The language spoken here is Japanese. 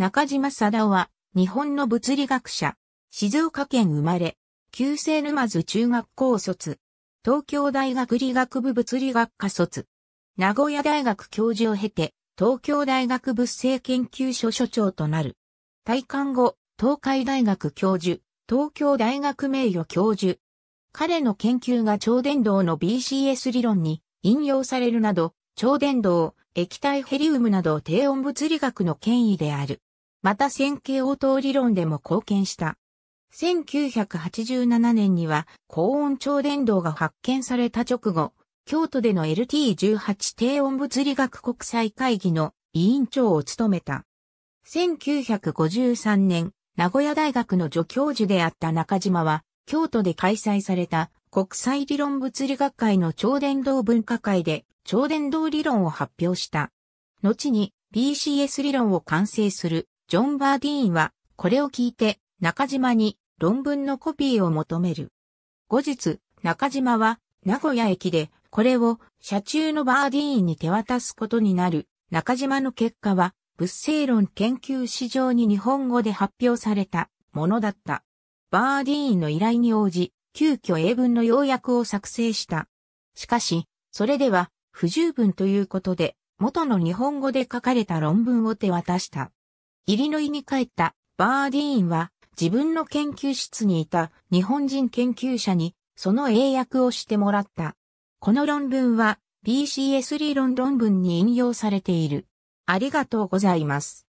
中島貞夫は、日本の物理学者、静岡県生まれ、旧制沼津中学校卒、東京大学理学部物理学科卒、名古屋大学教授を経て、東京大学物性研究所所長となる。退官後、東海大学教授、東京大学名誉教授。彼の研究が超伝導の BCS 理論に引用されるなど、超伝導、液体ヘリウムなど低温物理学の権威である。また線形応答理論でも貢献した。1987年には高温超伝導が発見された直後、京都での LT18 低温物理学国際会議の委員長を務めた。1953年、名古屋大学の助教授であった中島は、京都で開催された国際理論物理学会の超伝導分科会で超伝導理論を発表した。後に BCS 理論を完成するジョン・バーディーンは、これを聞いて、中島に論文のコピーを求める。後日、中島は、名古屋駅で、これを、車中のバーディーンに手渡すことになる。中島の結果は、物性論研究史上に日本語で発表されたものだった。バーディーンの依頼に応じ、急遽英文の要約を作成した。しかし、それでは不十分ということで、元の日本語で書かれた論文を手渡した。イリノイに帰ったバーディーンは自分の研究室にいた日本人研究者にその英訳をしてもらった。この論文は BCS 理論論文に引用されている。ありがとうございます。